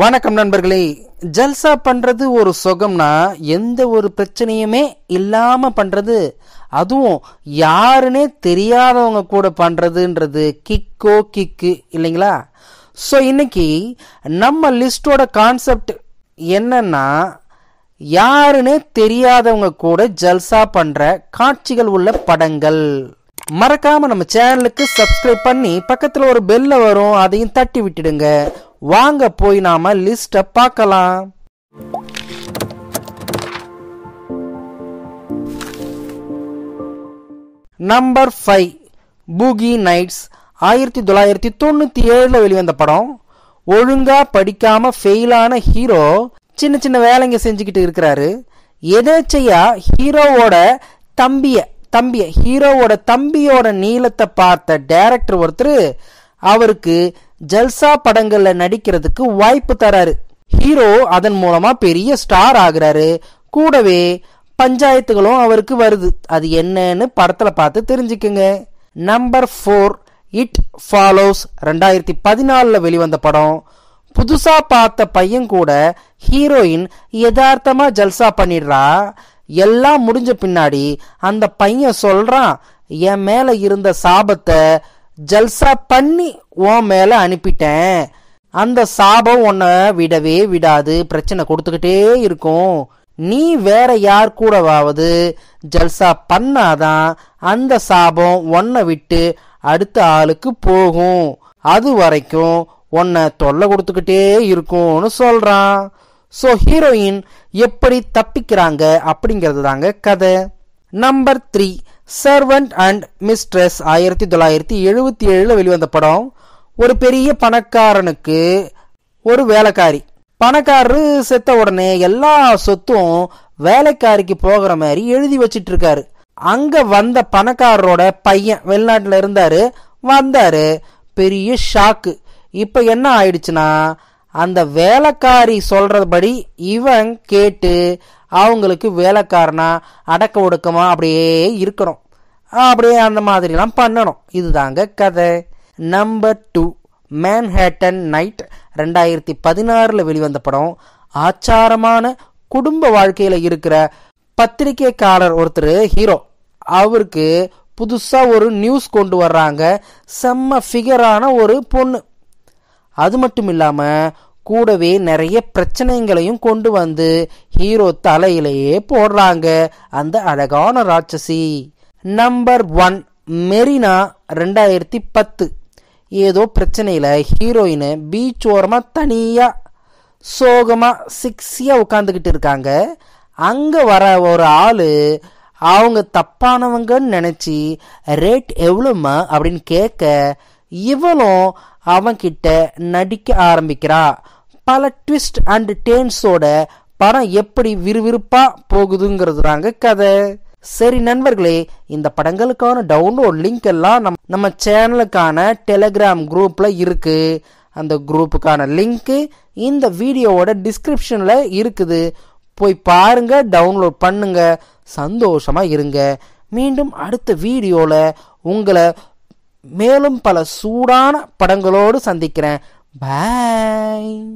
வணக்கம் நண்பர்களே ஜல்சா பண்ணுறது ஒரு சுகம்னா எந்த ஒரு பிரச்சனையுமே இல்லாமல் பண்ணுறது அதுவும் யாருன்னே தெரியாதவங்க கூட பண்ணுறதுன்றது கிக்கோ கிக்கு இல்லைங்களா ஸோ இன்னைக்கு நம்ம லிஸ்டோட கான்செப்ட் என்னன்னா யாருன்னே தெரியாதவங்க கூட ஜல்சா பண்ணுற காட்சிகள் உள்ள படங்கள் மறக்காம நம்ம சேனலுக்கு சப்ஸ்கிரைப் பண்ணி பக்கத்தில் ஒரு பெல்ல வரும் அதையும் தட்டி விட்டுடுங்க வாங்க போய் நாம லிஸ்ட்டை பார்க்கலாம் நம்பர் ஃபைவ் பூகி நைட்ஸ் ஆயிரத்தி தொள்ளாயிரத்தி தொண்ணூற்றி ஏழில் வெளிவந்த படம் ஒழுங்காக படிக்காமல் ஃபெயிலான ஹீரோ சின்ன சின்ன வேலைங்க செஞ்சுக்கிட்டு இருக்கிறாரு எதேச்சையா ஹீரோவோட தம்பிய தம்பிய ஹீரோவோட தம்பியோட நீளத்தை பார்த்த டேரக்டர் ஒருத்தர் அவருக்கு ஜல்சா படங்கள்ல நடிக்கிறதுக்கு வாய்ப்பு தராரு ஹீரோ அதன் மூலமா பெரிய ஸ்டார் ஆகுறாரு கூடவே பஞ்சாயத்துகளும் அவருக்கு வருது அது என்னன்னு படத்துல பார்த்து தெரிஞ்சுக்குங்க நம்பர் ஃபோர் இட் ஃபாலோஸ் ரெண்டாயிரத்தி பதினாலில் வெளிவந்த படம் புதுசாக பார்த்த பையன் கூட ஹீரோயின் யதார்த்தமாக ஜல்சா பண்ணிடுறா எல்லாம் முடிஞ்ச பின்னாடி அந்த பையன் சொல்கிறான் என் மேலே இருந்த சாபத்தை ஜல்சா பண்ணி உன் மேலே அனுப்பிட்டேன் அந்த சாபம் உன்னை விடவே விடாது பிரச்சனை கொடுத்துக்கிட்டே இருக்கும் நீ வேற யார் கூடவாவது ஜல்சா பண்ணாதான் அந்த சாபம் உன்னை விட்டு அடுத்த ஆளுக்கு போகும் அது வரைக்கும் உன்னை தொல்லை கொடுத்துக்கிட்டே இருக்கும்னு சொல்கிறான் ஸோ ஹீரோயின் எப்படி தப்பிக்கிறாங்க அப்படிங்கிறது தாங்க கதை number three servant and mistress ஆயிரத்தி தொள்ளாயிரத்தி எழுபத்தி ஏழில் வெளிவந்த படம் ஒரு பெரிய பணக்காரனுக்கு ஒரு வேலைக்காரி பணக்காரரு செத்த உடனே எல்லா சொத்தும் வேலைக்காரிக்கு போகிற மாதிரி எழுதி வச்சிட்டு இருக்காரு அங்க வந்த பணக்காரரோட பையன் வெளிநாட்டில் இருந்தாரு வந்தாரு பெரிய ஷாக்கு இப்போ என்ன ஆயிடுச்சுன்னா அந்த வேலைக்காரி சொல்றபடி இவன் கேட்டு அவங்களுக்கு வேலைக்காரனா அடக்க ஒடுக்கமாக அப்படியே இருக்கணும் அப்படியே அந்த மாதிரிலாம் பண்ணணும் இதுதாங்க கதை நம்பர் டூ மேன்ஹேட்டன் நைட் ரெண்டாயிரத்தி பதினாறில் வெளிவந்த படம் ஆச்சாரமான குடும்ப வாழ்க்கையில் இருக்கிற பத்திரிகைக்காரர் ஒருத்தர் ஹீரோ அவருக்கு புதுசாக ஒரு நியூஸ் கொண்டு வர்றாங்க செம்ம ஃபிகரான ஒரு பொண்ணு அது மட்டும் இல்லாமல் கூடவே நிறைய பிரச்சனைகளையும் கொண்டு வந்து ஹீரோ தலையிலேயே போடுறாங்க அந்த அழகான ராட்சசி நம்பர் ஒன் மெரினா ரெண்டாயிரத்தி பத்து ஏதோ பிரச்சனையில் ஹீரோயினு பீச் ஓரமாக தனியாக சோகமாக சிக்ஸியாக உட்காந்துக்கிட்டு இருக்காங்க அங்கே வர ஒரு ஆள் அவங்க தப்பானவங்கன்னு நினச்சி ரேட் எவ்வளோம்மா அப்படின்னு கேட்க இவளும் அவன்கிட்ட நடிக்க ஆரம்பிக்கிறா பல ட்விஸ்ட் அண்ட் டேன்ஸோட படம் எப்படி விறுவிறுப்பாக போகுதுங்கிறது தாங்க கதை சரி நண்பர்களே இந்த படங்களுக்கான டவுன்லோட் லிங்க் எல்லாம் நம் நம்ம சேனலுக்கான டெலிகிராம் குரூப்பில் இருக்குது அந்த குரூப்புக்கான லிங்க்கு இந்த வீடியோவோட டிஸ்கிரிப்ஷனில் இருக்குது போய் பாருங்க டவுன்லோட் பண்ணுங்க சந்தோஷமாக இருங்க மீண்டும் அடுத்த வீடியோவில் உங்களை மேலும் பல சூடான படங்களோடு சந்திக்கிறேன் பாய்